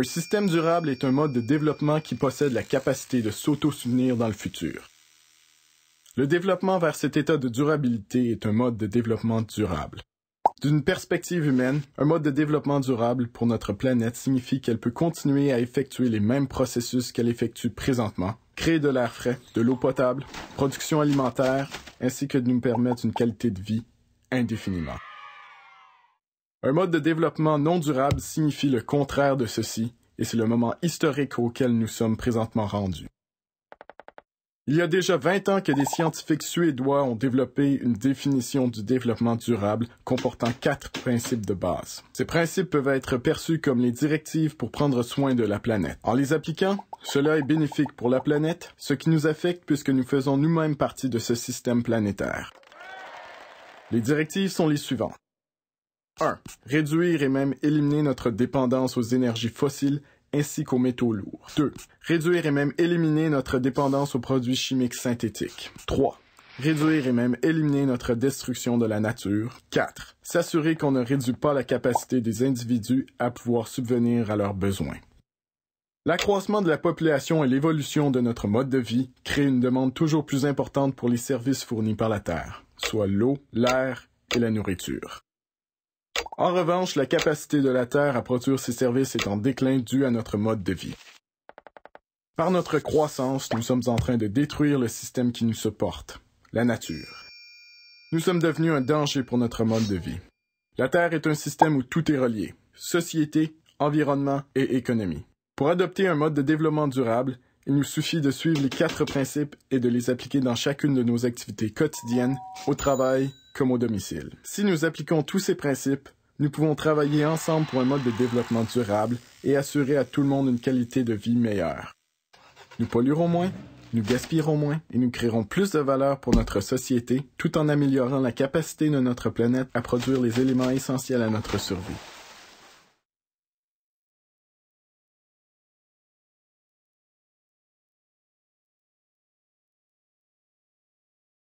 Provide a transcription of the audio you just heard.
Un système durable est un mode de développement qui possède la capacité de s'auto-souvenir dans le futur. Le développement vers cet état de durabilité est un mode de développement durable. D'une perspective humaine, un mode de développement durable pour notre planète signifie qu'elle peut continuer à effectuer les mêmes processus qu'elle effectue présentement, créer de l'air frais, de l'eau potable, production alimentaire, ainsi que de nous permettre une qualité de vie indéfiniment. Un mode de développement non durable signifie le contraire de ceci, et c'est le moment historique auquel nous sommes présentement rendus. Il y a déjà 20 ans que des scientifiques suédois ont développé une définition du développement durable comportant quatre principes de base. Ces principes peuvent être perçus comme les directives pour prendre soin de la planète. En les appliquant, cela est bénéfique pour la planète, ce qui nous affecte puisque nous faisons nous-mêmes partie de ce système planétaire. Les directives sont les suivantes. 1. Réduire et même éliminer notre dépendance aux énergies fossiles ainsi qu'aux métaux lourds. 2. Réduire et même éliminer notre dépendance aux produits chimiques synthétiques. 3. Réduire et même éliminer notre destruction de la nature. 4. S'assurer qu'on ne réduit pas la capacité des individus à pouvoir subvenir à leurs besoins. L'accroissement de la population et l'évolution de notre mode de vie créent une demande toujours plus importante pour les services fournis par la Terre, soit l'eau, l'air et la nourriture. En revanche, la capacité de la Terre à produire ses services est en déclin dû à notre mode de vie. Par notre croissance, nous sommes en train de détruire le système qui nous supporte, la nature. Nous sommes devenus un danger pour notre mode de vie. La Terre est un système où tout est relié, société, environnement et économie. Pour adopter un mode de développement durable, il nous suffit de suivre les quatre principes et de les appliquer dans chacune de nos activités quotidiennes, au travail comme au domicile. Si nous appliquons tous ces principes, nous pouvons travailler ensemble pour un mode de développement durable et assurer à tout le monde une qualité de vie meilleure. Nous polluerons moins, nous gaspillerons moins et nous créerons plus de valeur pour notre société tout en améliorant la capacité de notre planète à produire les éléments essentiels à notre survie.